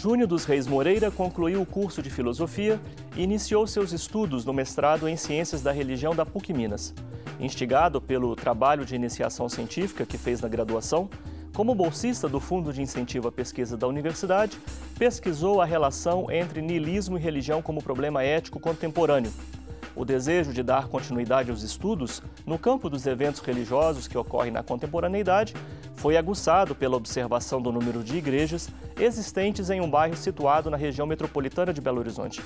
Júnior dos Reis Moreira concluiu o curso de filosofia e iniciou seus estudos no mestrado em Ciências da Religião da PUC Minas. Instigado pelo trabalho de iniciação científica que fez na graduação, como bolsista do Fundo de Incentivo à Pesquisa da Universidade, pesquisou a relação entre niilismo e religião como problema ético contemporâneo. O desejo de dar continuidade aos estudos no campo dos eventos religiosos que ocorrem na contemporaneidade foi aguçado pela observação do número de igrejas existentes em um bairro situado na região metropolitana de Belo Horizonte.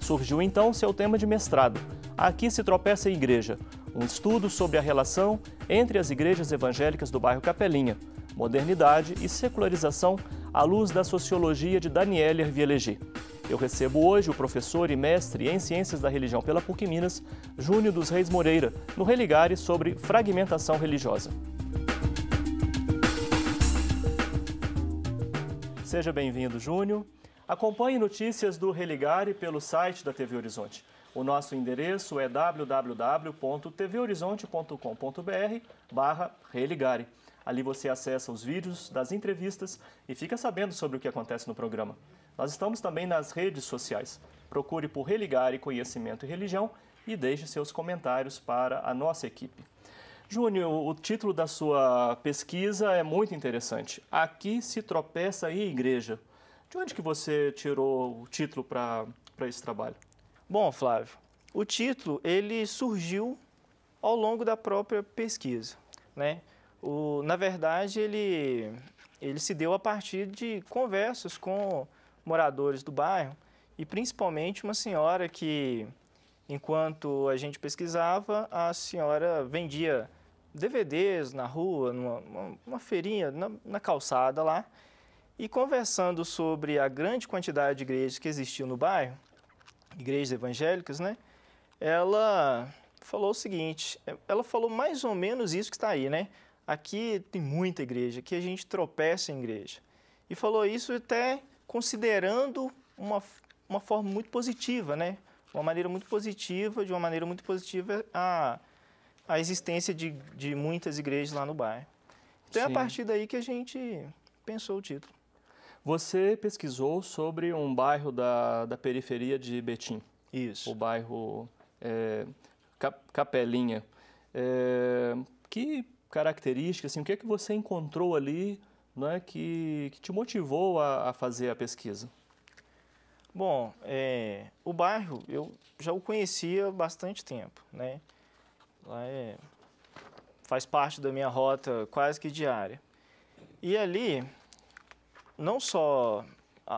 Surgiu então seu tema de mestrado, Aqui se tropeça a igreja, um estudo sobre a relação entre as igrejas evangélicas do bairro Capelinha, modernidade e secularização à luz da sociologia de Daniel Hervielegi. Eu recebo hoje o professor e mestre em Ciências da Religião pela PUC Minas, Júnior dos Reis Moreira, no Religare sobre fragmentação religiosa. Seja bem-vindo, Júnior. Acompanhe notícias do Religare pelo site da TV Horizonte. O nosso endereço é www.tvhorizonte.com.br barra Religare. Ali você acessa os vídeos das entrevistas e fica sabendo sobre o que acontece no programa. Nós estamos também nas redes sociais. Procure por Religare Conhecimento e Religião e deixe seus comentários para a nossa equipe. Júnior, o título da sua pesquisa é muito interessante. Aqui se tropeça em igreja. De onde que você tirou o título para esse trabalho? Bom, Flávio, o título ele surgiu ao longo da própria pesquisa, né? O, na verdade, ele, ele se deu a partir de conversas com moradores do bairro e principalmente uma senhora que, enquanto a gente pesquisava, a senhora vendia DVDs na rua, numa uma, uma feirinha, na, na, calçada lá, e conversando sobre a grande quantidade de igrejas que existiam no bairro, igrejas evangélicas, né? Ela falou o seguinte, é, ela falou mais ou menos isso que está aí, né? Aqui tem muita igreja, aqui a gente tropeça em igreja. E falou isso até considerando uma, uma forma muito positiva, né? Uma maneira muito positiva, de uma maneira muito positiva a a existência de, de muitas igrejas lá no bairro. Então Sim. é a partir daí que a gente pensou o título. Você pesquisou sobre um bairro da, da periferia de Betim. Isso. O bairro é, Capelinha. É, que características, assim, o que é que você encontrou ali né, que, que te motivou a, a fazer a pesquisa? Bom, é, o bairro eu já o conhecia há bastante tempo, né? Lá é, faz parte da minha rota quase que diária. E ali, não só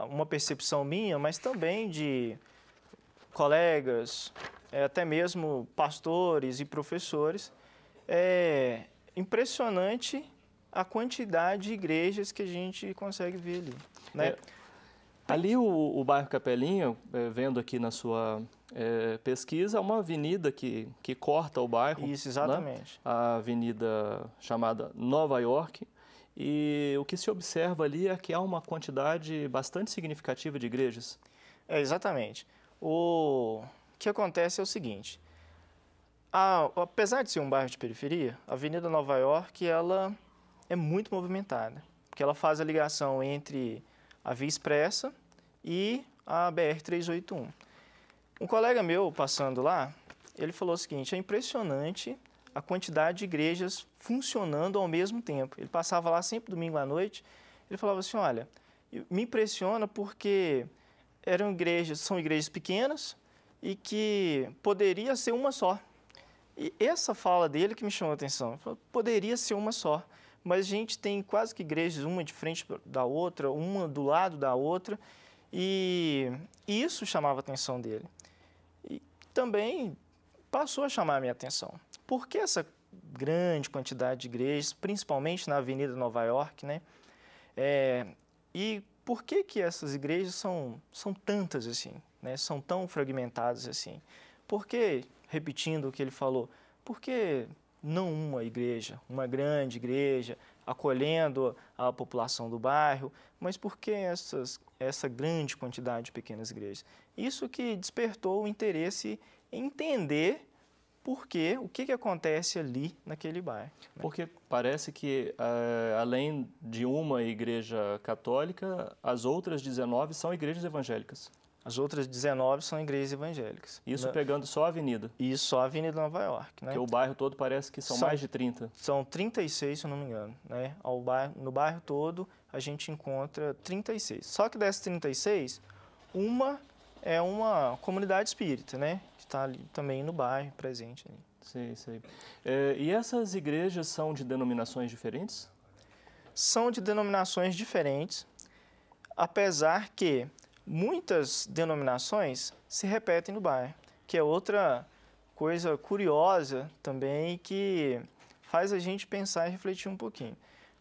uma percepção minha, mas também de colegas, é, até mesmo pastores e professores, é impressionante a quantidade de igrejas que a gente consegue ver ali. Né? É, ali o, o bairro Capelinha, é, vendo aqui na sua é, pesquisa, é uma avenida que, que corta o bairro. Isso, né? exatamente. Né? A avenida chamada Nova York. E o que se observa ali é que há uma quantidade bastante significativa de igrejas. É, exatamente. O que acontece é o seguinte. A, apesar de ser um bairro de periferia, a Avenida Nova York ela é muito movimentada, porque ela faz a ligação entre a Via Expressa e a BR-381. Um colega meu passando lá, ele falou o seguinte: é impressionante a quantidade de igrejas funcionando ao mesmo tempo. Ele passava lá sempre domingo à noite. Ele falava assim: olha, me impressiona porque eram igrejas, são igrejas pequenas e que poderia ser uma só. E essa fala dele que me chamou a atenção. Falou, poderia ser uma só, mas a gente tem quase que igrejas uma de frente da outra, uma do lado da outra, e isso chamava a atenção dele. E também passou a chamar a minha atenção. Por que essa grande quantidade de igrejas, principalmente na Avenida Nova York, né? É, e por que que essas igrejas são, são tantas assim, né? São tão fragmentadas assim? Porque, repetindo o que ele falou, porque não uma igreja, uma grande igreja, acolhendo a população do bairro, mas por que essas, essa grande quantidade de pequenas igrejas? Isso que despertou o interesse em entender por que, o que, que acontece ali naquele bairro. Né? Porque parece que, uh, além de uma igreja católica, as outras 19 são igrejas evangélicas. As outras 19 são igrejas evangélicas. Isso pegando só a avenida? Isso, só a avenida Nova York. Né? Porque o bairro todo parece que são, são, mais de 30. São 36, se eu não me engano. Né? Ao bairro, no bairro todo, a gente encontra 36. Só que dessas 36, uma é uma comunidade espírita, né? Que está ali também no bairro, presente ali. Sei, sei. É, e essas igrejas são de denominações diferentes? São de denominações diferentes, apesar que muitas denominações se repetem no bairro, que é outra coisa curiosa também que faz a gente pensar e refletir um pouquinho.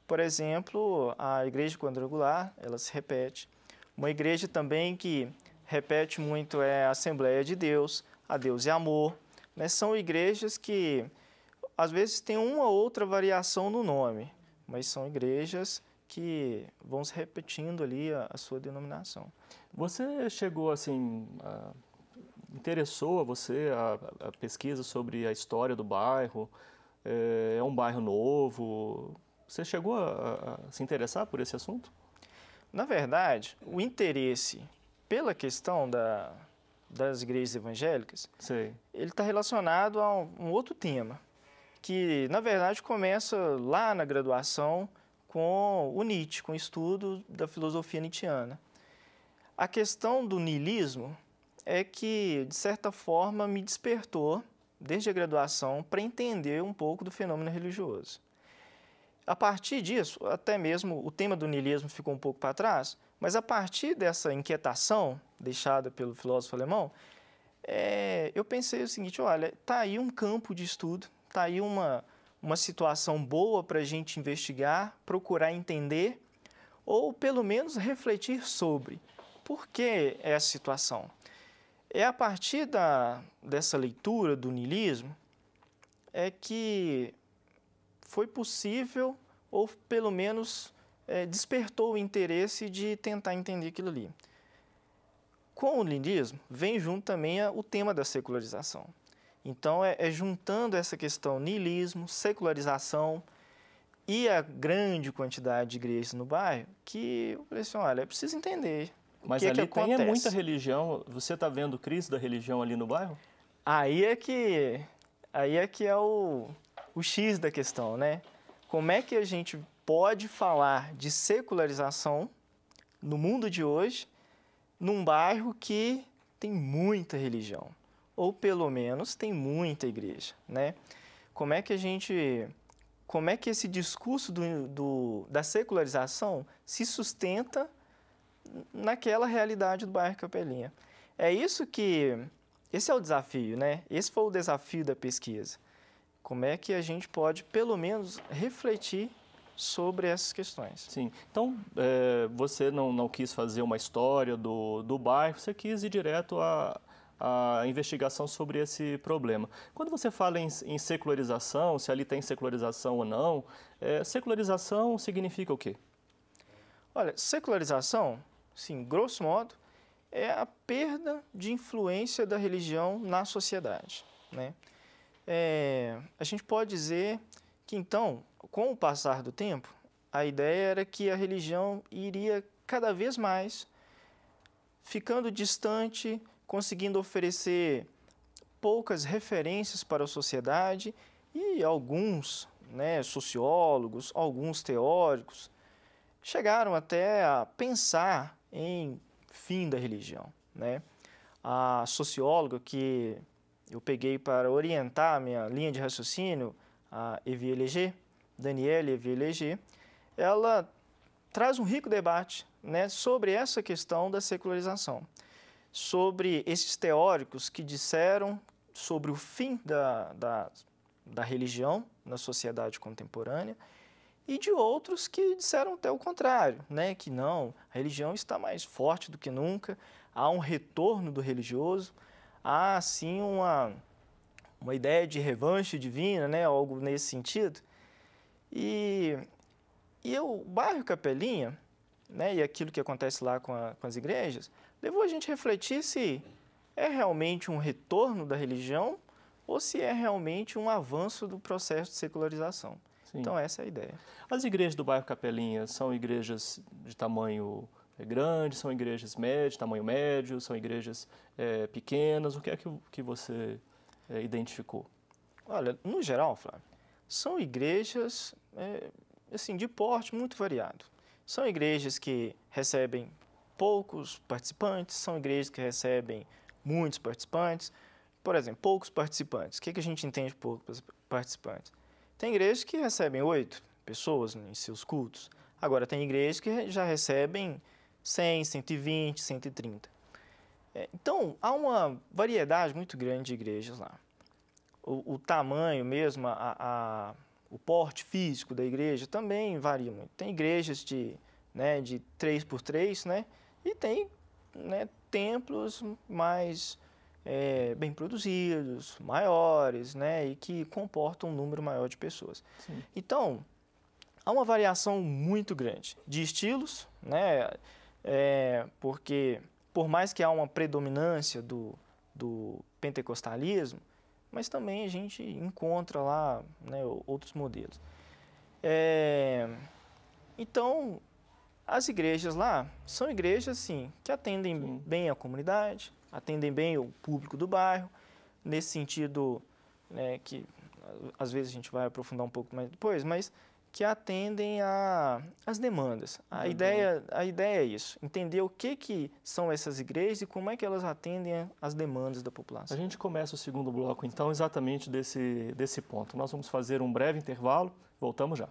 Por exemplo, a igreja quadrangular, ela se repete. Uma igreja também que repete muito é a Assembleia de Deus, a Deus e Amor. Né? São igrejas que às vezes tem uma ou outra variação no nome, mas são igrejas que vão se repetindo ali a, a sua denominação. Você chegou assim, a, interessou a você a, a, pesquisa sobre a história do bairro? É, é um bairro novo? Você chegou a, a se interessar por esse assunto? Na verdade, o interesse pela questão da, das igrejas evangélicas, ele está relacionado a um, um, outro tema, que na verdade começa lá na graduação com o Nietzsche, com o estudo da filosofia nietzschiana. A questão do niilismo é que, de certa forma, me despertou, desde a graduação, para entender um pouco do fenômeno religioso. A partir disso, até mesmo o tema do niilismo ficou um pouco para trás, mas a partir dessa inquietação deixada pelo filósofo alemão, é, eu pensei o seguinte: olha, está aí um campo de estudo, está aí uma, uma situação boa para a gente investigar, procurar entender, ou pelo menos refletir sobre. Por que essa situação? É a partir da, dessa leitura do niilismo é que foi possível, ou pelo menos é, despertou o interesse de tentar entender aquilo ali. Com o niilismo, vem junto também o tema da secularização. Então, é, é, juntando essa questão niilismo, secularização e a grande quantidade de igrejas no bairro que eu falei assim: olha, é preciso entender mas que ali que tem é muita religião. Você está vendo crise da religião ali no bairro? Aí é que, aí é, que é o, o X da questão, né? Como é que a gente pode falar de secularização no mundo de hoje num bairro que tem muita religião? Ou pelo menos tem muita igreja, né? Como é que a gente como é que esse discurso do, do, da secularização se sustenta naquela realidade do bairro Capelinha. É isso que. Esse é o desafio, né? Esse foi o desafio da pesquisa. Como é que a gente pode, pelo menos, refletir sobre essas questões. Sim. Então, é, você não, não quis fazer uma história do, do bairro, você quis ir direto a, a investigação sobre esse problema. Quando você fala em, em secularização, se ali tem secularização ou não, é, secularização significa o quê? Olha, secularização sim, grosso modo, é a perda de influência da religião na sociedade. Né? É, a gente pode dizer que, então, com o passar do tempo, a ideia era que a religião iria cada vez mais ficando distante, conseguindo oferecer poucas referências para a sociedade e alguns né, sociólogos, alguns teóricos chegaram até a pensar em fim da religião. Né? A socióloga que eu peguei para orientar a minha linha de raciocínio, a Evie Leger, Danielle Evie Leger, ela traz um rico debate né, sobre essa questão da secularização, sobre esses teóricos que disseram sobre o fim da, da, da religião na sociedade contemporânea e de outros que disseram até o contrário, né? que não, a religião está mais forte do que nunca, há um retorno do religioso, há sim uma, uma ideia de revanche divina, né? algo nesse sentido. E, e o bairro Capelinha, né? e aquilo que acontece lá com, a, com as igrejas, levou a gente a refletir se é realmente um retorno da religião ou se é realmente um avanço do processo de secularização. Sim. Então, essa é a ideia. As igrejas do bairro Capelinha são igrejas de tamanho é, grande, são igrejas médio, tamanho médio, são igrejas é, pequenas? O que é que, que você é, identificou? Olha, no geral, Flávio, são igrejas é, assim, de porte muito variado. São igrejas que recebem poucos participantes, são igrejas que recebem muitos participantes. Por exemplo, poucos participantes. O que, é que a gente entende por poucos participantes? Tem igrejas que recebem oito pessoas né, em seus cultos. Agora, tem igrejas que já recebem 100, 120, 130. É, então, há uma variedade muito grande de igrejas lá. O, o tamanho mesmo, a, a, o porte físico da igreja também varia muito. Tem igrejas de, né, de 3 por 3, né? E tem né, templos mais é, bem produzidos, maiores, né, e que comportam um número maior de pessoas. Sim. Então, há uma variação muito grande de estilos, né, é, porque por mais que há uma predominância do, do pentecostalismo, mas também a gente encontra lá né, outros modelos. É, então, as igrejas lá são igrejas, sim, que atendem Sim. bem a comunidade, atendem bem o público do bairro. Nesse sentido, né, que às vezes a gente vai aprofundar um pouco mais depois, mas que atendem às demandas. A, ideia, a ideia é isso, entender o que, que são essas igrejas e como é que elas atendem às demandas da população. A gente começa o segundo bloco, então, exatamente desse, desse ponto. Nós vamos fazer um breve intervalo, voltamos já.